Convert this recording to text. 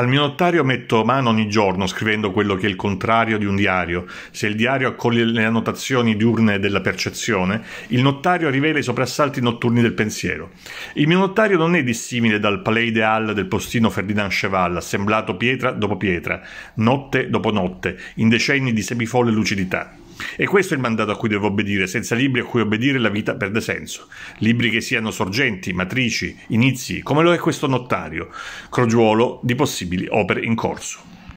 Al mio notario metto mano ogni giorno scrivendo quello che è il contrario di un diario. Se il diario accoglie le annotazioni diurne della percezione, il notario rivela i soprassalti notturni del pensiero. Il mio notario non è dissimile dal palais ideal del postino Ferdinand Cheval, assemblato pietra dopo pietra, notte dopo notte, in decenni di semifolle lucidità. E questo è il mandato a cui devo obbedire, senza libri a cui obbedire la vita perde senso. Libri che siano sorgenti, matrici, inizi, come lo è questo nottario, crogiuolo di possibili opere in corso.